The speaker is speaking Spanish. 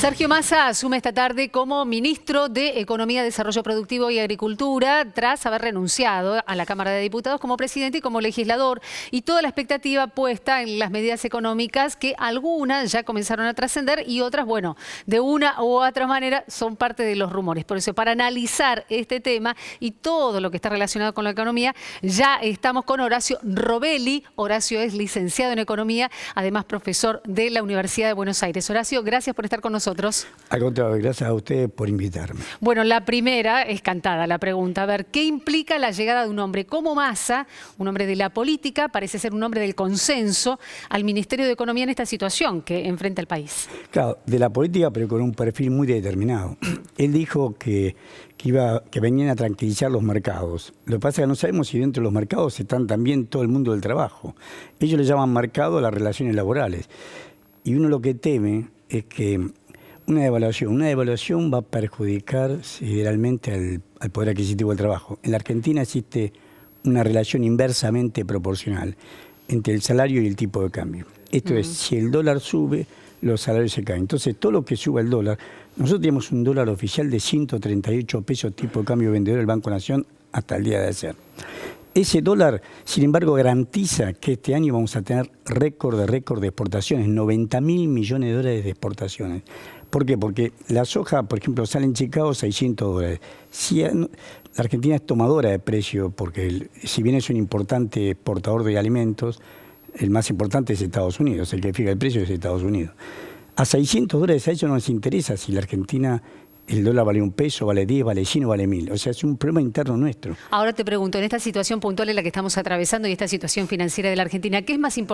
Sergio Massa asume esta tarde como ministro de Economía, Desarrollo Productivo y Agricultura tras haber renunciado a la Cámara de Diputados como presidente y como legislador y toda la expectativa puesta en las medidas económicas que algunas ya comenzaron a trascender y otras, bueno, de una u otra manera son parte de los rumores. Por eso, para analizar este tema y todo lo que está relacionado con la economía, ya estamos con Horacio Robelli. Horacio es licenciado en Economía, además profesor de la Universidad de Buenos Aires. Horacio, gracias por estar con nosotros. Al gracias a ustedes por invitarme. Bueno, la primera es cantada, la pregunta. A ver, ¿qué implica la llegada de un hombre como Massa, un hombre de la política, parece ser un hombre del consenso, al Ministerio de Economía en esta situación que enfrenta el país? Claro, de la política, pero con un perfil muy determinado. Él dijo que, iba, que venían a tranquilizar los mercados. Lo que pasa es que no sabemos si dentro de los mercados están también todo el mundo del trabajo. Ellos le llaman mercado a las relaciones laborales. Y uno lo que teme es que una devaluación. Una devaluación va a perjudicar generalmente al, poder adquisitivo del trabajo. En la Argentina existe una relación inversamente proporcional entre el salario y el tipo de cambio. Esto es, si el dólar sube, los salarios se caen. Entonces, todo lo que suba el dólar, nosotros tenemos un dólar oficial de 138 pesos tipo de cambio vendedor del Banco Nación hasta el día de ayer. Ese dólar, sin embargo, garantiza que este año vamos a tener récord de récord de exportaciones, 90 mil millones de dólares de exportaciones. ¿Por qué? Porque la soja, por ejemplo, sale en Chicago 600 dólares. Si la Argentina es tomadora de precio, porque si bien es un importante exportador de alimentos, el más importante es Estados Unidos, el que fija el precio es Estados Unidos. A 600 dólares a eso no nos interesa si la Argentina el dólar vale un peso, vale 10, vale 100, vale 1000. O sea, es un problema interno nuestro. Ahora te pregunto, en esta situación puntual en la que estamos atravesando y esta situación financiera de la Argentina, ¿qué es más importante?